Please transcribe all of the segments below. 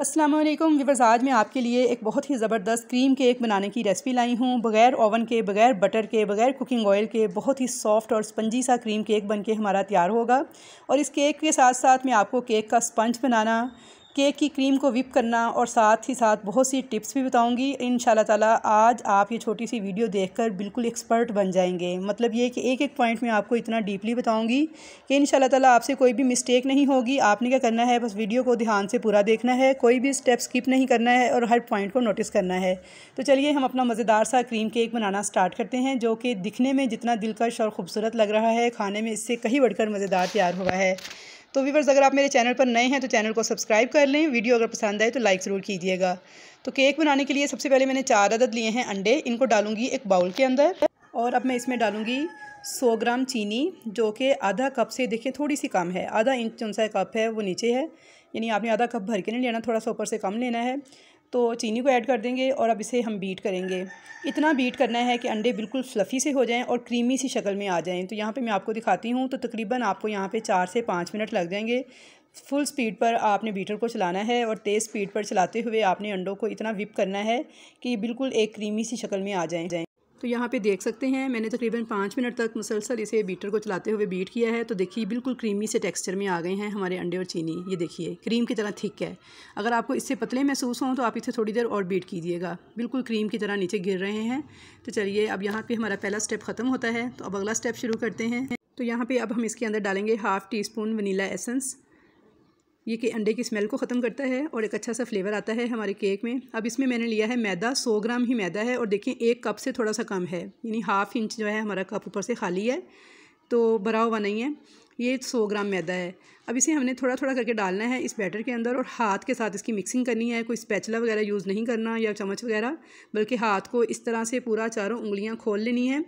Aslam weavers आज मैं आपके लिए एक बहुत ही ज़बरदस्त क्रीम केक बनाने की रेसिपी लाई हूँ बगैर ओवन के बगैर बटर के बगैर कुकिंग ऑयल के बहुत ही सॉफ्ट और स्पंजी सा क्रीम केक बनके हमारा तैयार होगा और इस केक के साथ साथ मैं आपको केक का स्पंज बनाना केक की क्रीम को विप करना और साथ ही साथ बहुत सी टिप्स भी बताऊंगी इन ताला आज आप ये छोटी सी वीडियो देखकर बिल्कुल एक्सपर्ट बन जाएंगे मतलब ये कि एक एक पॉइंट में आपको इतना डीपली बताऊंगी कि इन ताला आपसे कोई भी मिस्टेक नहीं होगी आपने क्या करना है बस वीडियो को ध्यान से पूरा देखना है कोई भी स्टेप स्किप नहीं करना है और हर पॉइंट को नोटिस करना है तो चलिए हम अपना मज़ेदार सा क्रीम केक बनाना स्टार्ट करते हैं जो कि दिखने में जितना दिलकश और ख़ूबसूरत लग रहा है खाने में इससे कहीं बढ़कर मज़ेदार तैयार हुआ है तो वीवर्स अगर आप मेरे चैनल पर नए हैं तो चैनल को सब्सक्राइब कर लें वीडियो अगर पसंद आए तो लाइक ज़रूर कीजिएगा तो केक बनाने के लिए सबसे पहले मैंने चार अदद लिए हैं अंडे इनको डालूंगी एक बाउल के अंदर और अब मैं इसमें डालूंगी 100 ग्राम चीनी जो कि आधा कप से देखिए थोड़ी सी कम है आधा इंच जो सा कप है वो नीचे है यानी आपने आधा कप भर के नहीं लेना थोड़ा सा ऊपर से कम लेना है तो चीनी को ऐड कर देंगे और अब इसे हम बीट करेंगे इतना बीट करना है कि अंडे बिल्कुल फ्लफ़ी से हो जाएं और क्रीमी सी शक्ल में आ जाएं तो यहाँ पे मैं आपको दिखाती हूँ तो तकरीबन आपको यहाँ पे चार से पाँच मिनट लग जाएंगे फुल स्पीड पर आपने बीटर को चलाना है और तेज़ स्पीड पर चलाते हुए आपने अंडों को इतना विप करना है कि बिल्कुल एक क्रीमी सी शक्ल में आ जाएँ तो यहाँ पे देख सकते हैं मैंने तकरीबन पाँच मिनट तक मुसलसल इसे बीटर को चलाते हुए बीट किया है तो देखिए बिल्कुल क्रीमी से टेक्सचर में आ गए हैं हमारे अंडे और चीनी ये देखिए क्रीम की तरह थिक है अगर आपको इससे पतले महसूस हों तो आप इसे थोड़ी देर और बीट कीजिएगा बिल्कुल क्रीम की तरह नीचे गिर रहे हैं तो चलिए अब यहाँ पर हमारा पहला स्टेप ख़त्म होता है तो अब अगला स्टेप शुरू करते हैं तो यहाँ पर अब हम इसके अंदर डालेंगे half teaspoon vanilla essence ये कि अंडे की स्मेल को ख़त्म करता है और एक अच्छा सा फ्लेवर आता है हमारे केक में अब इसमें मैंने लिया है मैदा सौ ग्राम ही मैदा है और देखें एक कप से थोड़ा सा कम है यानी हाफ़ इंच जो है हमारा कप ऊपर से खाली है तो भरा हुआ नहीं है ये सौ ग्राम मैदा है अब इसे हमने थोड़ा थोड़ा करके डालना है इस बैटर के अंदर और हाथ के साथ इसकी मिक्सिंग करनी है कोई स्पैचला वगैरह यूज़ नहीं करना या चम्मच वगैरह बल्कि हाथ को इस तरह से पूरा चारों उंगलियाँ खोल लेनी है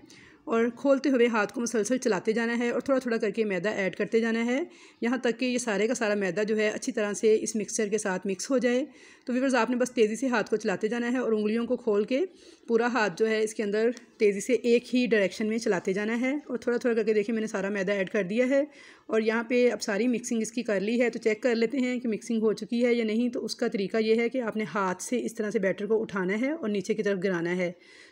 और खोलते हुए हाथ को मुसलसल चलाते जाना है और थोड़ा थोड़ा करके मैदा ऐड करते जाना है यहाँ तक कि ये सारे का सारा मैदा जो है अच्छी तरह से इस मिक्सचर के साथ मिक्स हो जाए तो व्यूवर्स आपने बस तेज़ी से हाथ को चलाते जाना है और उंगलियों को खोल के पूरा हाथ जो है इसके अंदर तेज़ी से एक ही डायरेक्शन में चलाते जाना है और थोड़ा थोड़ा करके देखिए मैंने सारा मैदा ऐड कर दिया है और यहाँ पे अब सारी मिक्सिंग इसकी कर ली है तो चेक कर लेते हैं कि मिक्सिंग हो चुकी है या नहीं तो उसका तरीका ये है कि आपने हाथ से इस तरह से बैटर को उठाना है और नीचे की तरफ गिराना है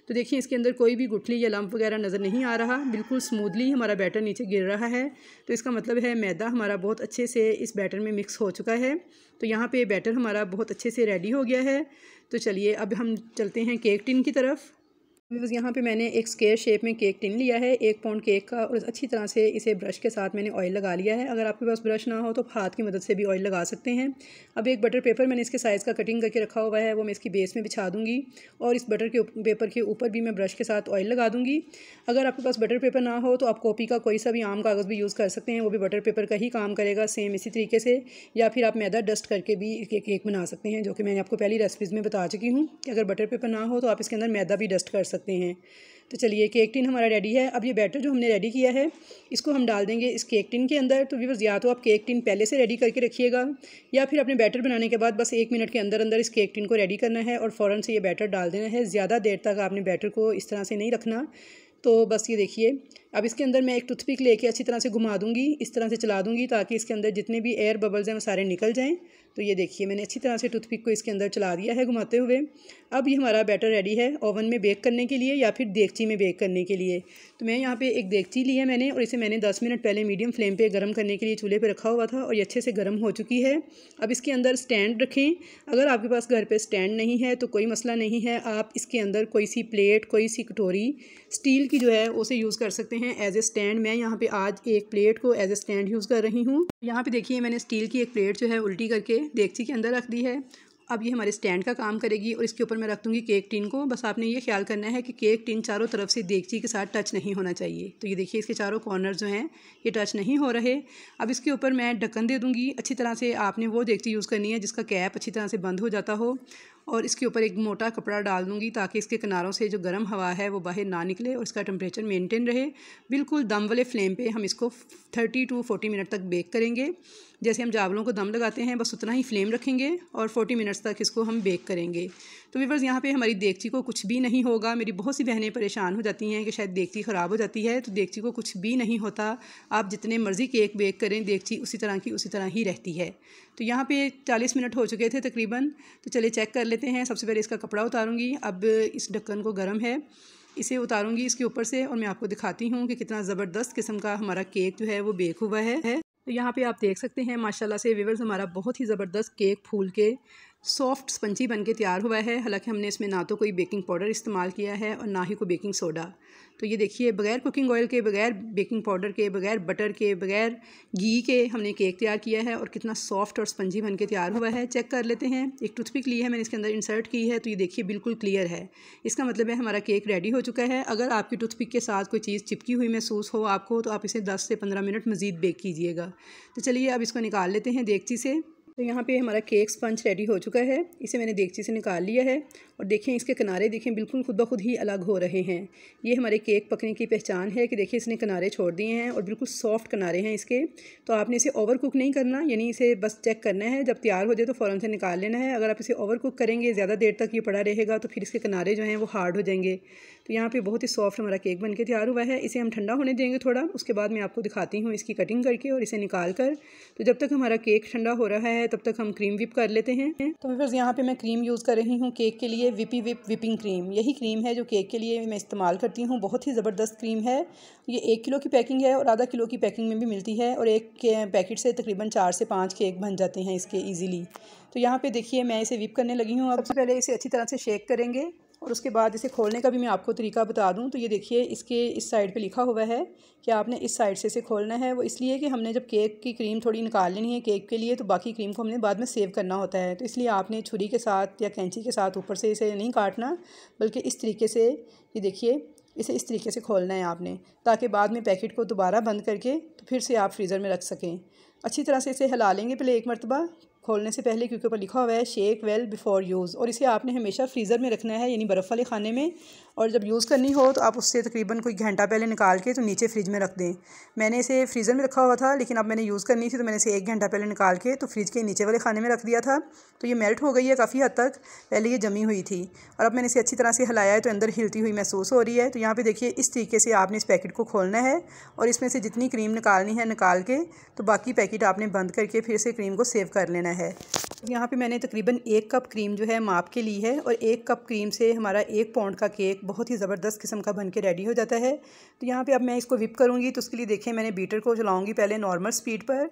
तो देखिए इसके अंदर कोई भी गुठली या लंप वगैरह नज़र नहीं आ रहा बिल्कुल स्मूदली हमारा बैटर नीचे गिर रहा है तो इसका मतलब है मैदा हमारा बहुत अच्छे से इस बैटर में मिक्स हो चुका है तो यहाँ पे बैटर हमारा बहुत अच्छे से रेडी हो गया है तो चलिए अब हम चलते हैं केक टिन की तरफ यहाँ पे मैंने एक स्केयर शेप में केक टिन लिया है एक पाउंड केक का और अच्छी तरह से इसे ब्रश के साथ मैंने ऑयल लगा लिया है अगर आपके पास ब्रश ना हो तो हाथ की मदद से भी ऑयल लगा सकते हैं अब एक बटर पेपर मैंने इसके साइज़ का कटिंग करके रखा हुआ है वो मैं इसकी बेस में बिछा दूँगी और इस बटर के पेपर के ऊपर भी मैं ब्रश के साथ ऑयल लगा दूँगी अगर आपके पास बटर पेपर ना हो तो आप कॉपी का कोई सा भी आम कागज़ भी यूज़ कर सकते हैं वो भी बटर पेपर का ही काम करेगा सेम इसी तरीके से या फिर आप मैदा डस्ट करके भी केक बना सकते हैं जो कि मैंने आपको पहली रेसिपीज़ में बता चुकी हूँ कि अगर बटर पेपर ना हो तो आप इसके अंदर मैदा भी डस्ट कर सकते सकते हैं तो चलिए केकटिन हमारा रेडी है अब ये बैटर जो हमने रेडी किया है इसको हम डाल देंगे इस केक टिन के अंदर तो व्यवर्स या तो आप केक टिन पहले से रेडी करके रखिएगा या फिर अपने बैटर बनाने के बाद बस एक मिनट के अंदर अंदर इस केक टिन को रेडी करना है और फ़ौर से ये बैटर डाल देना है ज़्यादा देर तक आपने बैटर को इस तरह से नहीं रखना तो बस ये देखिए अब इसके अंदर मैं एक टूथपिक लेके अच्छी तरह से घुमा दूंगी इस तरह से चला दूंगी ताकि इसके अंदर जितने भी एयर बबल्स हैं वो सारे निकल जाएँ तो ये देखिए मैंने अच्छी तरह से टूथपिक को इसके अंदर चला दिया है घुमाते हुए अब ये हमारा बैटर रेडी है ओवन में बेक करने के लिए या फिर देगची में बेक करने के लिए तो मैं यहाँ पे एक देगची ली है मैंने और इसे मैंने दस मिनट पहले मीडियम फ्लेम पर गर्म करने के लिए चूल्हे पर रखा हुआ था और ये अच्छे से गर्म हो चुकी है अब इसके अंदर स्टैंड रखें अगर आपके पास घर पर स्टैंड नहीं है तो कोई मसला नहीं है आप इसके अंदर कोई सी प्लेट कोई सी कटोरी स्टील की जो है उसे यूज़ कर सकते हैं एज ए स्टैंड मैं यहाँ पर आज एक प्लेट को एज ए स्टैंड यूज़ कर रही हूँ यहाँ पे देखिए मैंने स्टील की एक प्लेट जो है उल्टी करके देखती के अंदर रख दी है अब ये हमारे स्टैंड का काम करेगी और इसके ऊपर मैं रख दूँगी केक टिन को बस आपने ये ख्याल करना है कि केक टिन चारों तरफ से देगची के साथ टच नहीं होना चाहिए तो ये देखिए इसके चारों कॉर्नर जो हैं ये टच नहीं हो रहे अब इसके ऊपर मैं ढक्कन दे दूँगी अच्छी तरह से आपने वो देगची यूज़ करनी है जिसका कैप अच्छी तरह से बंद हो जाता हो और इसके ऊपर एक मोटा कपड़ा डाल दूँगी ताकि इसके किनारों से जो गर्म हवा है वो बाहर ना निकले और इसका टेम्परेचर मेनटेन रहे बिल्कुल दम वाले फ्लेम पर हम इसको थर्टी टू फोर्टी मिनट तक बेक करेंगे जैसे हम चावलों को दम लगाते हैं बस उतना ही फ्लेम रखेंगे और फोर्टी मिनट्स तक इसको हम बेक करेंगे तो वीवर्स यहाँ पे हमारी देगची को कुछ भी नहीं होगा मेरी बहुत सी बहनें परेशान हो जाती हैं कि शायद देगची ख़राब हो जाती है तो देगची को कुछ भी नहीं होता आप जितने मर्ज़ी केक बेक करें देगची उसी तरह की उसी तरह ही रहती है तो यहाँ पे चालीस मिनट हो चुके थे तकरीबन तो चलिए चेक कर लेते हैं सबसे पहले इसका कपड़ा उतारूँगी अब इस ढक्कन को गर्म है इसे उतारूँगी इसके ऊपर से और मैं आपको दिखाती हूँ कि कितना ज़बरदस्त किस्म का हमारा केक जो है वो बेक हुआ है तो यहाँ पे आप देख सकते हैं माशाल्लाह से वीवर्स हमारा बहुत ही ज़बरदस्त केक फूल के सॉफ्ट स्पंजी बनके तैयार हुआ है हालांकि हमने इसमें ना तो कोई बेकिंग पाउडर इस्तेमाल किया है और ना ही कोई बेकिंग सोडा तो ये देखिए बगैर कुकिंग ऑयल के बगैर बेकिंग पाउडर के बगैर बटर के बगैर घी के हमने केक तैयार किया है और कितना सॉफ्ट और स्पंजी बन के तैयार हुआ है चेक कर लेते हैं एक टूथपिक ली है मैंने इसके अंदर इंसर्ट की है तो ये देखिए बिल्कुल क्लियर है इसका मतलब है हमारा केक रेडी हो चुका है अगर आपकी टूथपिक के साथ कोई चीज़ चिपकी हुई महसूस हो आपको तो आप इसे दस से पंद्रह मिनट मज़ीद बेक कीजिएगा तो चलिए अब इसको निकाल लेते हैं देखची से तो यहाँ पे हमारा केक स्पंज रेडी हो चुका है इसे मैंने देगची से निकाल लिया है और देखें इसके किनारे देखें बिल्कुल खुद ब खुद ही अलग हो रहे हैं ये हमारे केक पकने की पहचान है कि देखिए इसने किनारे छोड़ दिए हैं और बिल्कुल सॉफ्ट किनारे हैं इसके तो आपने इसे ओवर कुक नहीं करना यानी इसे बस चेक करना है जब तैयार हो जाए तो फ़ौर से निकाल लेना है अगर आप इसे ओवर कुक करेंगे ज़्यादा देर तक ये पड़ा रहेगा तो फिर इसके किनारे जो हैं वो हार्ड हो जाएंगे तो यहाँ पर बहुत ही सॉफ्ट हमारा केक बन के तैयार हुआ है इसे हम ठंडा होने देंगे थोड़ा उसके बाद मैं आपको दिखाती हूँ इसकी कटिंग करके और इसे निकाल कर तो जब तक हमारा केक ठंडा हो रहा है तब तक हम क्रीम विप कर लेते हैं तो फिर यहाँ पर मैं क्रीम यूज़ कर रही हूँ केक के लिए ये विपी विप विपिंग क्रीम यही क्रीम है जो केक के लिए मैं इस्तेमाल करती हूँ बहुत ही ज़बरदस्त क्रीम है ये एक किलो की पैकिंग है और आधा किलो की पैकिंग में भी मिलती है और एक के पैकेट से तकरीबन चार से पाँच केक बन जाते हैं इसके ईज़िली तो यहाँ पर देखिए मैं इसे विप करने लगी हूँ अब सबसे पहले इसे अच्छी तरह से शेक करेंगे और उसके बाद इसे खोलने का भी मैं आपको तरीका बता दूं तो ये देखिए इसके इस साइड पे लिखा हुआ है कि आपने इस साइड से इसे खोलना है वो इसलिए कि हमने जब केक की क्रीम थोड़ी निकाल लेनी है केक के लिए तो बाकी क्रीम को हमने बाद में सेव करना होता है तो इसलिए आपने छुरी के साथ या कैंची के साथ ऊपर से इसे नहीं काटना बल्कि इस तरीके से ये देखिए इसे इस तरीके से खोलना है आपने ताकि बाद में पैकेट को दोबारा बंद करके तो फिर से आप फ्रीज़र में रख सकें अच्छी तरह से इसे हिला लेंगे पहले एक मरतबा खोलने से पहले क्योंकि ऊपर लिखा हुआ है शेक वेल बिफ़ोर यूज़ और इसे आपने हमेशा फ्रीज़र में रखना है यानी बर्फ़ वाले खाने में और जब यूज़ करनी हो तो आप उससे तकरीबन कोई घंटा पहले निकाल के तो नीचे फ्रिज में रख दें मैंने इसे फ्रीज़र में रखा हुआ था लेकिन अब मैंने यूज़ करनी थी तो मैंने इसे एक घंटा पहले निकाल के तो फ्रिज के नीचे वाले खाने में रख दिया था तो ये मेल्ट हो गई है काफ़ी हद तक पहले ये जमी हुई थी और अब मैंने इसे अच्छी तरह से हिलाया है तो अंदर हिलती हुई महसूस हो रही है तो यहाँ पर देखिए इस तरीके से आपने इस पैकेट को खोलना है और इसमें से जितनी क्रीम निकालनी है निकाल के तो बाकी पैकेट आपने बंद करके फिर से क्रीम को सेव कर लेना है है यहाँ पे मैंने तकरीबन एक कप क्रीम जो है माप के ली है और एक कप क्रीम से हमारा एक पाउंड का केक बहुत ही ज़बरदस्त किस्म का बन के रेडी हो जाता है तो यहाँ पे अब मैं इसको विप करूँगी तो उसके लिए देखें मैंने बीटर को चलाऊँगी पहले नॉर्मल स्पीड पर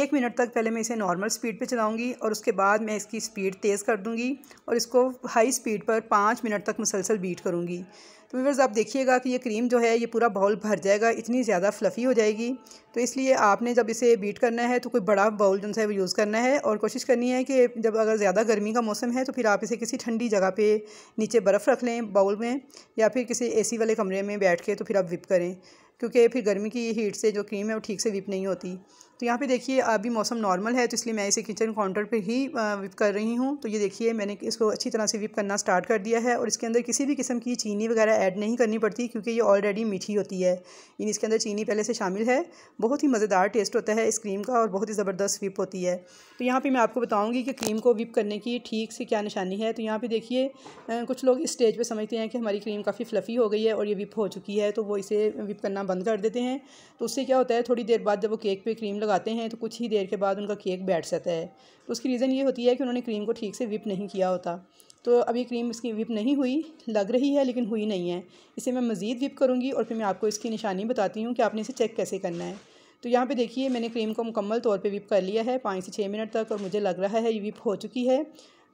एक मिनट तक पहले मैं इसे नॉर्मल स्पीड पे चलाऊंगी और उसके बाद मैं इसकी स्पीड तेज़ कर दूंगी और इसको हाई स्पीड पर पाँच मिनट तक मुसलसल बीट करूंगी तो वीवर्स आप देखिएगा कि ये क्रीम जो है ये पूरा बाउल भर जाएगा इतनी ज़्यादा फ्लफ़ी हो जाएगी तो इसलिए आपने जब इसे बीट करना है तो कोई बड़ा बाउल जो है वो यूज़ करना है और कोशिश करनी है कि जब अगर ज़्यादा गर्मी का मौसम है तो फिर आप इसे किसी ठंडी जगह पर नीचे बर्फ़ रख लें बाउल में या फिर किसी ए वाले कमरे में बैठ के तो फिर आप विप करें क्योंकि फिर गर्मी की हीट से जो क्रीम है वो ठीक से विप नहीं होती तो यहाँ पे देखिए अभी मौसम नॉर्मल है तो इसलिए मैं इसे किचन काउंटर पे ही विप कर रही हूँ तो ये देखिए मैंने इसको अच्छी तरह से विप करना स्टार्ट कर दिया है और इसके अंदर किसी भी किस्म की चीनी वगैरह ऐड नहीं करनी पड़ती क्योंकि ये ऑलरेडी मीठी होती है इन इसके अंदर चीनी पहले से शामिल है बहुत ही मज़ेदार टेस्ट होता है इस क्रीम का और बहुत ही ज़बरदस्त विप होती है तो यहाँ पर मैं आपको बताऊँगी कि क्रीम को विप करने की ठीक से क्या निशानी है तो यहाँ पर देखिए कुछ लोग इस स्टेज पर समझते हैं कि हमारी क्रीम काफ़ी फ्लफ़ी हो गई है और ये विप हो चुकी है तो वो इसे विप करना बंद कर देते हैं तो उससे क्या होता है थोड़ी देर बाद जब वो केक पर क्रीम लगाते हैं तो कुछ ही देर के बाद उनका केक बैठ जाता है तो उसकी रीज़न ये होती है कि उन्होंने क्रीम को ठीक से विप नहीं किया होता तो अभी क्रीम इसकी विप नहीं हुई लग रही है लेकिन हुई नहीं है इसे मैं मज़ीद विप करूँगी और फिर मैं आपको इसकी निशानी बताती हूँ कि आपने इसे चेक कैसे करना है तो यहाँ पे देखिए मैंने क्रीम को मुकम्मल तौर पे विप कर लिया है पाँच से छः मिनट तक और मुझे लग रहा है ये विप हो चुकी है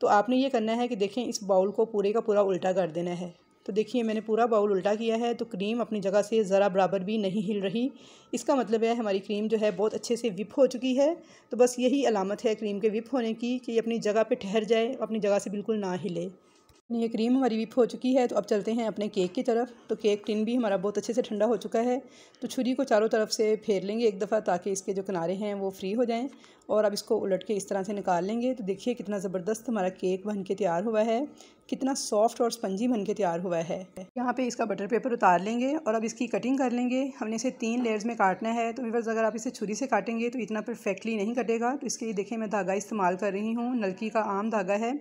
तो आपने ये करना है कि देखें इस बाउल को पूरे का पूरा उल्टा कर देना है तो देखिए मैंने पूरा बाउल उल्टा किया है तो क्रीम अपनी जगह से ज़रा बराबर भी नहीं हिल रही इसका मतलब है हमारी क्रीम जो है बहुत अच्छे से विप हो चुकी है तो बस यही अलामत है क्रीम के विप होने की कि अपनी जगह पर ठहर जाए अपनी जगह से बिल्कुल ना हिले तो ये क्रीम हमारी विप हो चुकी है तो अब चलते हैं अपने केक की तरफ तो केक टिन भी हमारा बहुत अच्छे से ठंडा हो चुका है तो छुरी को चारों तरफ से फेर लेंगे एक दफ़ा ताकि इसके जो किनारे हैं वो फ्री हो जाएं और अब इसको उलट के इस तरह से निकाल लेंगे तो देखिए कितना ज़बरदस्त हमारा केक बन के तैयार हुआ है कितना सॉफ्ट और स्पंजी बन के तैयार हुआ है यहाँ पे इसका बटर पेपर उतार लेंगे और अब इसकी कटिंग कर लेंगे हमने इसे तीन लेयर्स में काटना है तो वीवर्स अगर आप इसे छुरी से काटेंगे तो इतना परफेक्टली नहीं कटेगा तो इसके लिए देखिए मैं धागा इस्तेमाल कर रही हूँ नलकी का आम धागा है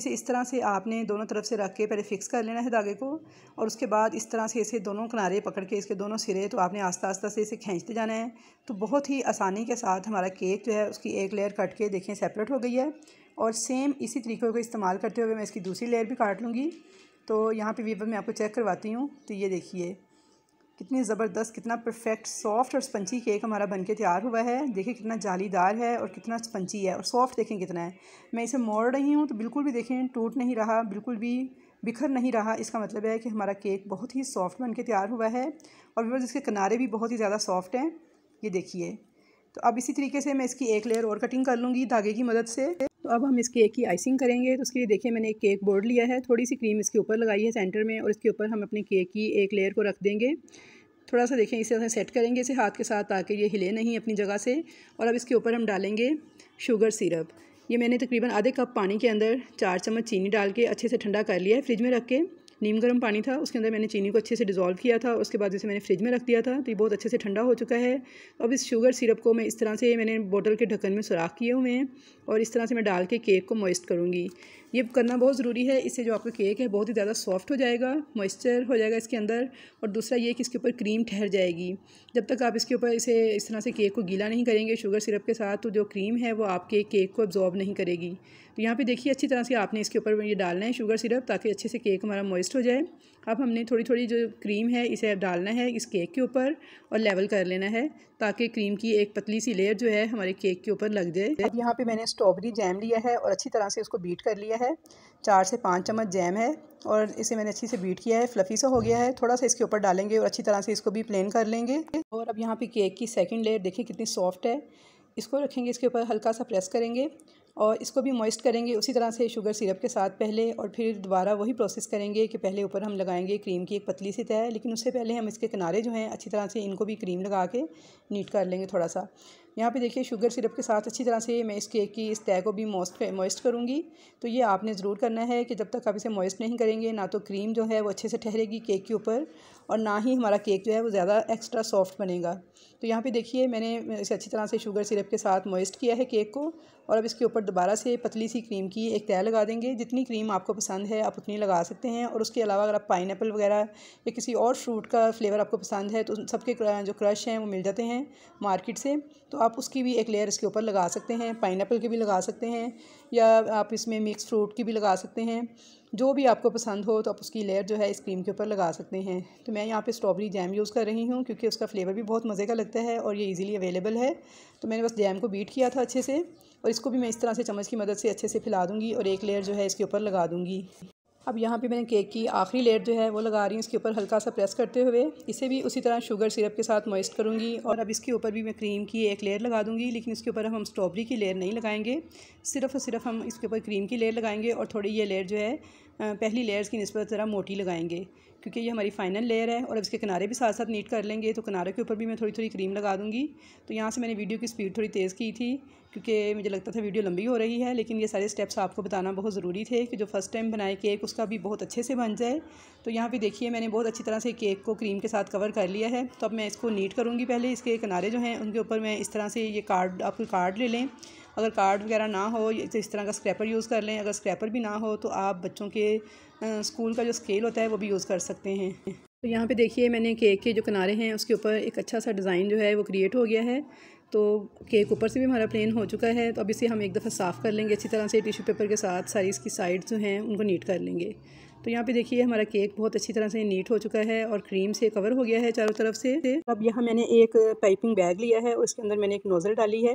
इसे इस तरह से आपने दोनों तरफ से रख के पहले फिक्स कर लेना है धागे को और उसके बाद इस तरह से इसे दोनों किनारे पकड़ के इसके दोनों सिरे तो आपने आस्ता आस्ता से इसे खींचते जाना है तो बहुत ही आसानी के साथ हमारा केक जो है उसकी एक लेयर कट के देखें सेपरेट हो गई है और सेम इसी तरीके को इस्तेमाल करते हुए मैं इसकी दूसरी लेयर भी काट लूँगी तो यहाँ पे वीवर मैं आपको चेक करवाती हूँ तो ये देखिए कितनी ज़बरदस्त कितना परफेक्ट सॉफ्ट और स्पंची केक हमारा बन के तैयार हुआ है देखिए कितना जालीदार है और कितना स्पंची है और सॉफ्ट देखें कितना है मैं इसे मोड़ रही हूँ तो बिल्कुल भी देखें टूट नहीं रहा बिल्कुल भी बिखर नहीं रहा इसका मतलब है कि हमारा केक बहुत ही सॉफ्ट बन के तैयार हुआ है और व्यवर्स इसके किनारे भी बहुत ही ज़्यादा सॉफ्ट हैं ये देखिए तो अब इसी तरीके से मैं इसकी एक लेयर और कटिंग कर लूँगी धागे की मदद से तो अब हम इस केक की आइसिंग करेंगे तो उसके लिए देखिए मैंने एक केक बोर्ड लिया है थोड़ी सी क्रीम इसके ऊपर लगाई है सेंटर में और इसके ऊपर हम अपने केक की एक लेयर को रख देंगे थोड़ा सा देखें इसे सेट करेंगे इसे हाथ के साथ ताकि ये हिले नहीं अपनी जगह से और अब इसके ऊपर हम डालेंगे शुगर सिरप ये मैंने तकरीबन आधे कप पानी के अंदर चार चम्मच चीनी डाल के अच्छे से ठंडा कर लिया है फ्रिज में रख के नीम गर्म पानी था उसके अंदर मैंने चीनी को अच्छे से डिज़ोल्व किया था उसके बाद इसे मैंने फ्रिज में रख दिया था तो ये बहुत अच्छे से ठंडा हो चुका है अब इस शुगर सिरप को मैं इस तरह से मैंने बोतल के ढक्कन में सुराख किए हुए हैं और इस तरह से मैं डाल के केक को मॉइस्ट करूँगी ये करना बहुत ज़रूरी है इससे जो आपका केक है बहुत ही ज़्यादा सॉफ्ट हो जाएगा मॉइस्चर हो जाएगा इसके अंदर और दूसरा ये कि इसके ऊपर क्रीम ठहर जाएगी जब तक आप इसके ऊपर इसे इस तरह से केक को गीला नहीं करेंगे शुगर सिरप के साथ तो जो क्रीम है वो आपके केक को अब्जॉर्ब नहीं करेगी तो यहाँ पे देखिए अच्छी तरह से आपने इसके ऊपर ये डालना है शुगर सिरप ताकि अच्छे से केक हमारा मॉइस्ट हो जाए अब हमने थोड़ी थोड़ी जो क्रीम है इसे डालना है इस केक के ऊपर और लेवल कर लेना है ताकि क्रीम की एक पतली सी लेयर जो है हमारे केक के ऊपर लग जाए अब यहाँ पे मैंने स्ट्रॉबेरी जैम लिया है और अच्छी तरह से उसको बीट कर लिया है चार से पाँच चम्मच जैम है और इसे मैंने अच्छी से बीट किया है फ्लफ़ी सा हो गया है थोड़ा सा इसके ऊपर डालेंगे और अच्छी तरह से इसको भी प्लेन कर लेंगे और अब यहाँ पे केक की सेकंड लेयर देखिए कितनी सॉफ्ट है इसको रखेंगे इसके ऊपर हल्का सा प्रेस करेंगे और इसको भी मॉइस्ट करेंगे उसी तरह से शुगर सिरप के साथ पहले और फिर दोबारा वही प्रोसेस करेंगे कि पहले ऊपर हम लगाएंगे क्रीम की एक पतली सी तय लेकिन उससे पहले हम इसके किनारे जो हैं अच्छी तरह से इनको भी क्रीम लगा के नीट कर लेंगे थोड़ा सा यहाँ पे देखिए शुगर सिरप के साथ अच्छी तरह से मैं इस केक की इस तय को भी मॉइस्ट मॉइस्ट करूँगी तो ये आपने ज़रूर करना है कि जब तक आप इसे मॉइस्ट नहीं करेंगे ना तो क्रीम जो है वो अच्छे से ठहरेगी केक के ऊपर और ना ही हमारा केक जो है वो ज़्यादा एक्स्ट्रा सॉफ्ट बनेगा तो यहाँ पे देखिए मैंने इसे अच्छी तरह से शुगर सिरप के साथ मॉइस्ट किया है केक को और अब इसके ऊपर दोबारा से पतली सी क्रीम की एक तय लगा देंगे जितनी क्रीम आपको पसंद है आप उतनी लगा सकते हैं और उसके अलावा अगर आप पाइन वगैरह या किसी और फ्रूट का फ्लेवर आपको पसंद है तो सबके जो क्रश हैं वो मिल जाते हैं मार्केट से तो आप उसकी भी एक लेयर इसके ऊपर लगा सकते हैं पाइन के भी लगा सकते हैं या आप इसमें मिक्स फ्रूट की भी लगा सकते हैं जो भी आपको पसंद हो तो आप उसकी लेयर जो है इस क्रीम के ऊपर लगा सकते हैं तो मैं यहाँ पे स्ट्रॉबेरी जैम यूज़ कर रही हूँ क्योंकि उसका फ्लेवर भी बहुत मज़े का लगता है और ये इजीली अवेलेबल है तो मैंने बस जैम को बीट किया था अच्छे से और इसको भी मैं इस तरह से चम्मच की मदद से अच्छे से फैला दूँगी और एक लेयर जो है इसके ऊपर लगा दूँगी अब यहाँ पे मैंने केक की आखिरी लेयर जो है वो लगा रही हूँ इसके ऊपर हल्का सा प्रेस करते हुए इसे भी उसी तरह शुगर सिरप के साथ मॉइस्ट करूँगी और अब इसके ऊपर भी मैं क्रीम की एक लेयर लगा दूँगी लेकिन इसके ऊपर हम स्ट्रॉबेरी की लेयर नहीं लगाएंगे सिर्फ और सिर्फ हम इसके ऊपर क्रीम की लेयर लगाएंगे और थोड़ी ये लेयर जो है पहली लेयर्स की नस्बत ज़रा मोटी लगाएंगे क्योंकि ये हमारी फाइनल लेयर है और अब इसके किनारे भी साथ साथ नीट कर लेंगे तो किनारे के ऊपर भी मैं थोड़ी थोड़ी क्रीम लगा दूँगी तो यहाँ से मैंने वीडियो की स्पीड थोड़ी तेज़ की थी क्योंकि मुझे लगता था वीडियो लंबी हो रही है लेकिन ये सारे स्टेप्स आपको बताना बहुत ज़रूरी थे कि जो फर्स्ट टाइम बनाए केक उसका भी बहुत अच्छे से बन जाए तो यहाँ पे देखिए मैंने बहुत अच्छी तरह से केक को क्रीम के साथ कवर कर लिया है तो अब मैं इसको नीट करूँगी पहले इसके किनारे जो हैं उनके ऊपर मैं इस तरह से ये कार्ड आप कार्ड ले लें अगर कार्ड वगैरह ना हो तो इस तरह का स्क्रैपर यूज़ कर लें अगर स्क्रैपर भी ना हो तो आप बच्चों के स्कूल का जो स्केल होता है वो भी यूज़ कर सकते हैं तो यहाँ पे देखिए मैंने केक के जो किनारे हैं उसके ऊपर एक अच्छा सा डिज़ाइन जो है वो क्रिएट हो गया है तो केक ऊपर से भी हमारा प्लेन हो चुका है तो अब इसे हम एक दफ़ा साफ़ कर लेंगे अच्छी तरह से टिशू पेपर के साथ सारी इसकी साइड्स जो हैं उनको नीट कर लेंगे तो यहाँ पे देखिए हमारा केक बहुत अच्छी तरह से नीट हो चुका है और क्रीम से कवर हो गया है चारों तरफ से अब यहाँ मैंने एक पाइपिंग बैग लिया है और उसके अंदर मैंने एक नोज़ल डाली है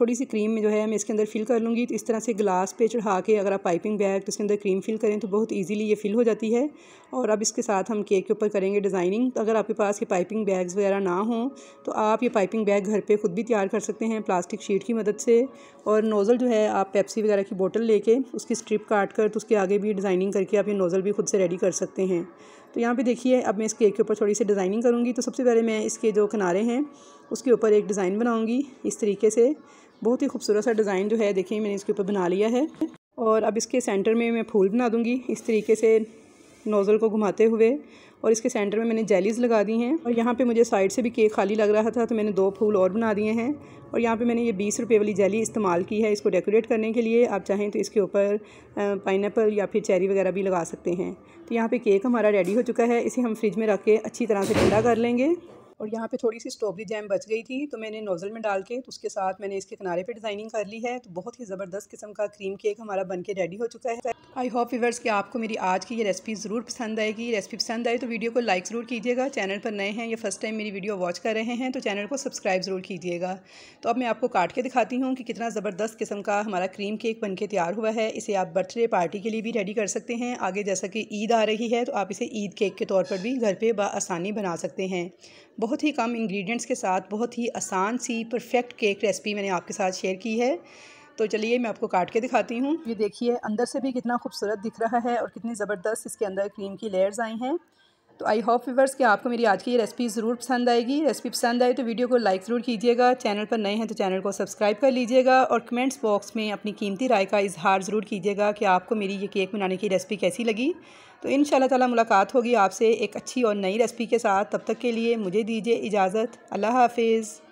थोड़ी सी क्रीम जो है मैं इसके अंदर फिल कर लूँगी तो इस तरह से ग्लास पे चढ़ा के अगर आप पाइपिंग बैग तो इसके अंदर क्रीम फिल करें तो बहुत ईजिली ये फिल हो जाती है और अब इसके साथ हम केक के ऊपर करेंगे डिज़ाइनिंग तो अगर आपके पास ये पाइपिंग बैग्स वगैरह ना हों तो आप ये पाइपिंग बैग घर पर ख़ुद भी तैयार कर सकते हैं प्लास्टिक शीट की मदद से और नोज़ल जो है आप पेप्सी वगैरह की बोटल लेके उसकी स्ट्रिप काट कर तो उसके आगे भी डिज़ाइनिंग करके आप ये नोज़ल भी खुद से रेडी कर सकते हैं तो यहाँ पे देखिए अब मैं इस केक के ऊपर थोड़ी सी डिज़ाइनिंग करूँगी तो सबसे पहले मैं इसके जो किनारे हैं उसके ऊपर एक डिज़ाइन बनाऊँगी इस तरीके से बहुत ही खूबसूरत सा डिज़ाइन जो है देखिए मैंने इसके ऊपर बना लिया है और अब इसके सेंटर में मैं फूल बना दूँगी इस तरीके से नोज़ल को घुमाते हुए और इसके सेंटर में मैंने जेलीज़ लगा दी हैं और यहाँ पे मुझे साइड से भी केक खाली लग रहा था तो मैंने दो फूल और बना दिए हैं और यहाँ पे मैंने ये बीस रुपये वाली जेली इस्तेमाल की है इसको डेकोरेट करने के लिए आप चाहें तो इसके ऊपर पाइन या फिर चेरी वगैरह भी लगा सकते हैं तो यहाँ पर केक हमारा रेडी हो चुका है इसे हम फ्रिज में रख के अच्छी तरह से ठंडा कर लेंगे और यहाँ पे थोड़ी सी स्ट्रॉबेरी जैम बच गई थी तो मैंने नोज़ल में डाल के तो उसके साथ मैंने इसके किनारे पे डिज़ाइनिंग कर ली है तो बहुत ही ज़बरदस्त किस्म का क्रीम केक हमारा बन के रेडी हो चुका है आई होप यूवर्स कि आपको मेरी आज की ये रेसिपी ज़रूर पसंद आएगी रेसिपी पसंद आए तो वीडियो को लाइक ज़रूर कीजिएगा चैनल पर नए हैं या फर्स्ट टाइम मेरी वीडियो वॉच कर रहे हैं तो चैनल को सब्सक्राइब ज़रूर कीजिएगा तो अब मैं आपको काट के दिखाती हूँ कि कितना ज़बरदस्त किस्म का हमारा क्रीम केक बन के तैयार हुआ है इसे आप बर्थडे पार्टी के लिए भी रेडी कर सकते हैं आगे जैसा कि ईद आ रही है तो आप इसे ईद केक के तौर पर भी घर पर आसानी बना सकते हैं बहुत ही कम इंग्रेडिएंट्स के साथ बहुत ही आसान सी परफेक्ट केक रेसिपी मैंने आपके साथ शेयर की है तो चलिए मैं आपको काट के दिखाती हूँ ये देखिए अंदर से भी कितना खूबसूरत दिख रहा है और कितनी ज़बरदस्त इसके अंदर क्रीम की लेयर्स आई हैं तो आई होप व्यूवर्स कि आपको मेरी आज की ये रेसिपी ज़रूर पसंद आएगी रेसिपी पसंद आए तो वीडियो को लाइक ज़रूर कीजिएगा चैनल पर नए हैं तो चैनल को सब्सक्राइब कर लीजिएगा और कमेंट्स बॉक्स में अपनी कीमती राय का इजहार ज़रूर कीजिएगा कि आपको मेरी ये केक बनाने की रेसिपी कैसी लगी तो इन ताला मुलाकात होगी आपसे एक अच्छी और नई रेसिपी के साथ तब तक के लिए मुझे दीजिए इजाज़त अल्लाह हाफिज़